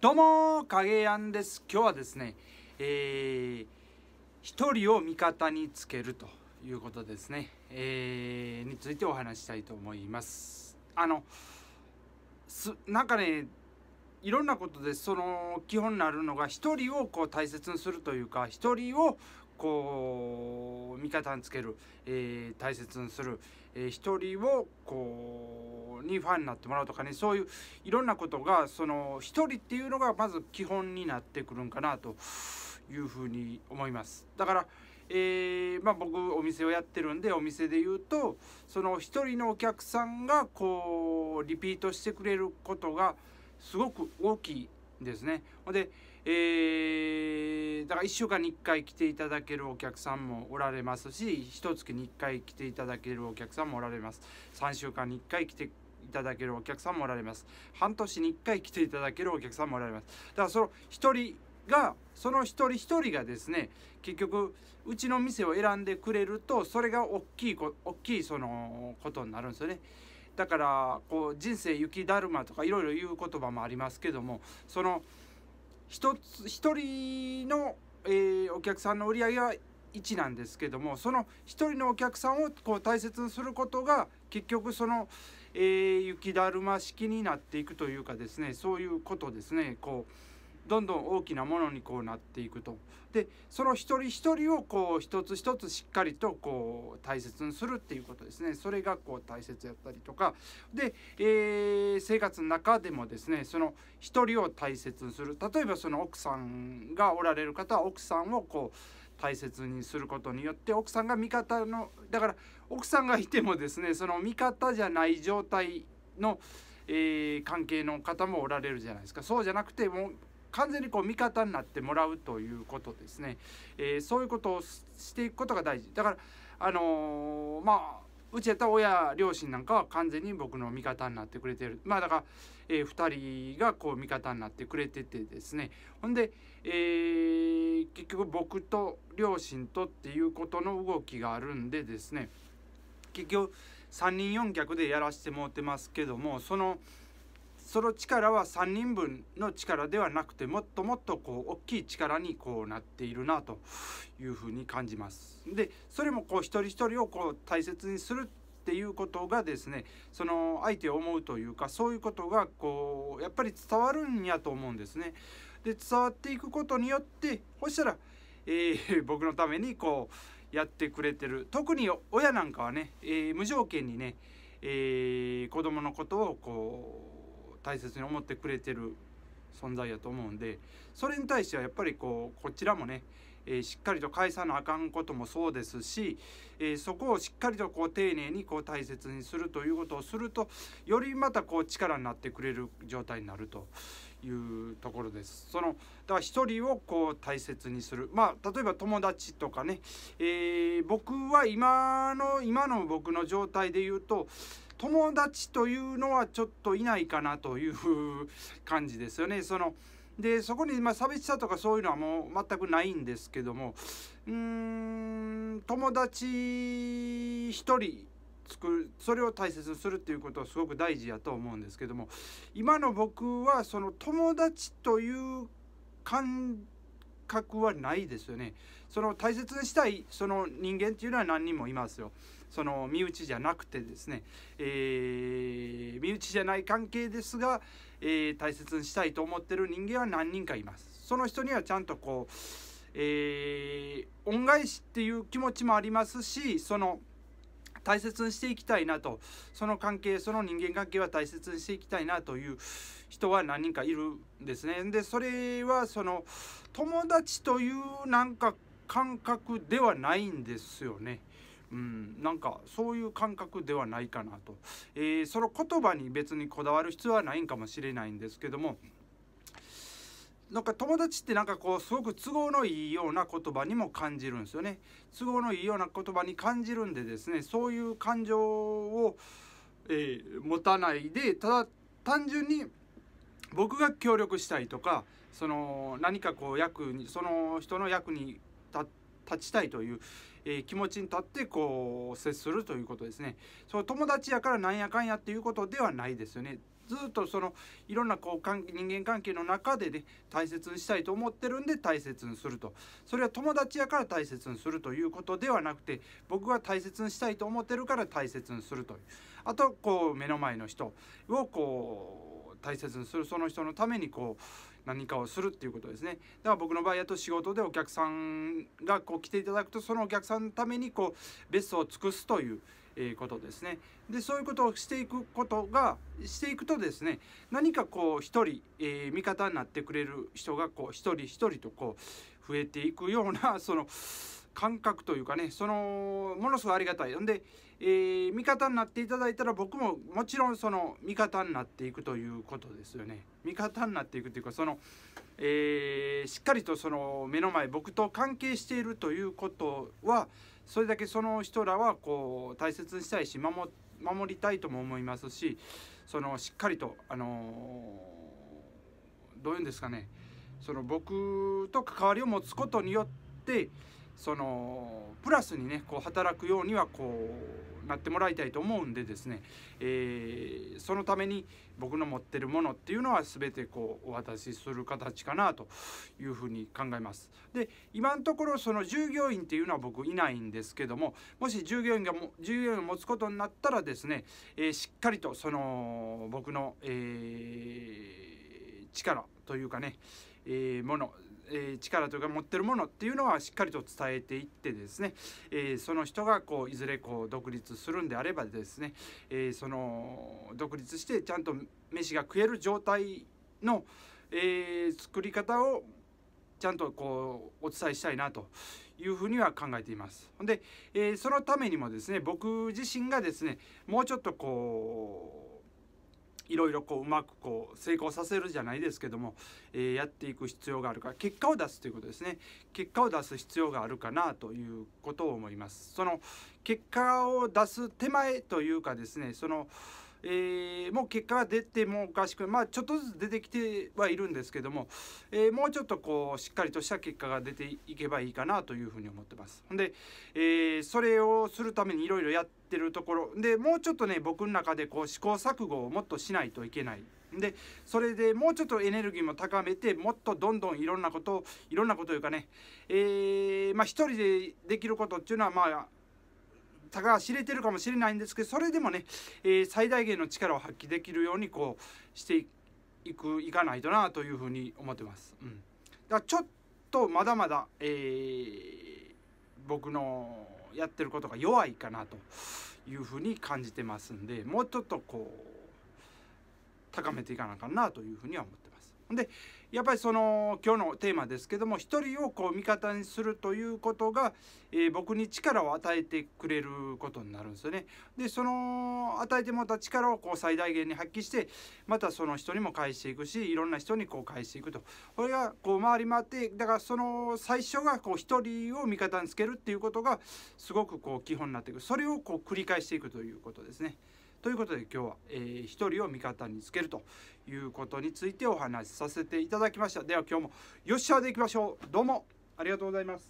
どうも影やんです今日はですね、えー、一人を味方につけるということですね、えー、についてお話したいと思いますあのすなんかねいろんなことでその基本になるのが一人をこう大切にするというか一人をこう味方につける、えー、大切にする、えー、一人をこうにファンになってもらうとかねそういういろんなことがその一人っていうのがまず基本になってくるんかなというふうに思います。だから、えー、まあ、僕お店をやってるんでお店で言うとその一人のお客さんがこうリピートしてくれることがすごく大きいんですね。で、えーから1週間に1回来ていただけるお客さんもおられますし1月に1回来ていただけるお客さんもおられます3週間に1回来ていただけるお客さんもおられます半年に1回来ていただけるお客さんもおられますだからその1人がその一人一人がですね結局うちの店を選んでくれるとそれが大きいこ大きいそのことになるんですよね。だからこう人生雪だるまとかいろいろ言う言葉もありますけどもその一つ一人のえー、お客さんの売り上げは1なんですけどもその1人のお客さんをこう大切にすることが結局その、えー、雪だるま式になっていくというかですねそういうことですねこうどんどん大きなものにこうなっていくとでその一人一人をこう一つ一つしっかりとこう大切にするっていうことですねそれがこう大切やったりとかで、えー、生活の中でもですねその一人を大切にする例えばその奥さんがおられる方は奥さんをこう大切にすることによって奥さんが味方のだから奥さんがいてもですねその味方じゃない状態のえー、関係の方もおられるじゃないですかそうじゃなくても完全にこう味方になってもらうということですね、えー、そういうことをしていくことが大事だからあのー、まあうちやった親両親なんかは完全に僕の味方になってくれてるまあだから、えー、2人がこう味方になってくれててですねほんで、えー、結局僕と両親とっていうことの動きがあるんでですね結局3人4脚でやらしてもうてますけどもその。その力は3人分の力ではなくてもっともっとこう大きい力にこうなっているなというふうに感じます。でそれもこう一人一人をこう大切にするっていうことがですねその相手を思うというかそういうことがこうやっぱり伝わるんやと思うんですね。で伝わっていくことによってそしたら、えー、僕のためにこうやってくれてる特に親なんかはね、えー、無条件にね、えー、子供のことをこう大切に思ってくれてる存在やと思うんでそれに対してはやっぱりこうこちらもね、えー、しっかりと返さなあかんこともそうですし、えー、そこをしっかりとこう丁寧にこう大切にするということをするとよりまたこう力になってくれる状態になるというところです。そのだから一人をこう大切にするまあ例えば友達とかね、えー、僕は今の今の僕の状態で言うと友達というのはちょっといないかなという感じですよね。そのでそこにまあ差別さとかそういうのはもう全くないんですけどもうーん友達1人作るそれを大切にするっていうことはすごく大事やと思うんですけども今の僕はその友達という感覚はないですよね。その大切にしたいその人間っていうのは何人もいますよ。その身内じゃなくてですね、えー、身内じゃない関係ですが、えー、大切にしたいと思ってる人間は何人かいます。その人にはちゃんとこう、えー、恩返しっていう気持ちもありますし、その、大切にしていきたいなと、その関係、その人間関係は大切にしていきたいなという人は何人かいるんですね。で、それはその友達というなんか感覚ではないんですよね。うん、なんかそういう感覚ではないかなと、えー、その言葉に別にこだわる必要はないんかもしれないんですけどもなんか友達ってなんかこうすごく都合のいいような言葉にも感じるんですよね都合のいいような言葉に感じるんでですねそういう感情を、えー、持たないでただ単純に僕が協力したいとかその何かこう役にその人の役に立って立ちたいという、えー、気持ちに立ってこう接するということですねそ友達やからなんやかんやっていうことではないですよねずっとそのいろんなこう人間関係の中でね大切にしたいと思ってるんで大切にするとそれは友達やから大切にするということではなくて僕が大切にしたいと思ってるから大切にするというあとこう目の前の人をこう大切にするその人のためにこう何かをするっていうことですねだから僕の場合やと仕事でお客さんがこう来ていただくとそのお客さんのためにこうベストを尽くすというえことですね。でそういうことをしていくことがしていくとですね何かこう一人、えー、味方になってくれる人がこう一人一人とこう増えていくようなその感覚というかねそのものすごいありがたいんで、えー、味方になっていただいたら僕ももちろんその味方になっていくということですよね味方になっていくというかその、えー、しっかりとその目の前僕と関係しているということはそれだけその人らはこう大切にしたいし守りたいとも思いますしそのしっかりとあのー、どういうんですかねその僕と関わりを持つことによってそのプラスにねこう働くようにはこうなってもらいたいと思うんでですね、えー、そのために僕の持ってるものっていうのは全てこうお渡しする形かなというふうに考えます。で今のところその従業員っていうのは僕いないんですけどももし従業員がも従業員を持つことになったらですね、えー、しっかりとその僕の、えー、力というかね、えー、ものえー、力というか持ってるものっていうのはしっかりと伝えていってですね、えー、その人がこういずれこう独立するんであればですね、えー、その独立してちゃんと飯が食える状態の、え作り方をちゃんとこうお伝えしたいなというふには考えています。で、えそのためにもですね僕自身がですねもうちょっとこういろいろこううまくこう成功させるじゃないですけども、えー、やっていく必要があるか結果を出すということですね結果を出す必要があるかなということを思いますその結果を出す手前というかですねそのえー、もう結果が出てもおかしくまあちょっとずつ出てきてはいるんですけども、えー、もうちょっとこうしっかりとした結果が出ていけばいいかなというふうに思ってます。で、えー、それをするためにいろいろやってるところでもうちょっとね僕の中でこう試行錯誤をもっとしないといけないでそれでもうちょっとエネルギーも高めてもっとどんどんいろんなことをいろんなことというかね、えー、まあ、一人でできることっていうのはまあたが知れてるかもしれないんですけどそれでもね、えー、最大限の力を発揮できるようにこうしていくいかないとなというふうに思ってます。うん、だからちょっとまだまだ、えー、僕のやってることが弱いかなというふうに感じてますんでもうちょっとこう高めていかなあかんなというふうには思ってます。でやっぱりその今日のテーマですけども一人をこう味方にするということが、えー、僕に力を与えてくれることになるんですよね。でその与えてもらった力をこう最大限に発揮してまたその人にも返していくしいろんな人にこう返していくとこれがこう回り回ってだからその最初がこう一人を味方につけるっていうことがすごくこう基本になっていくそれをこう繰り返していくということですね。ということで今日は、えー、一人を味方につけるということについてお話しさせていただきました。では今日もよっしゃーでいきましょう。どうもありがとうございます。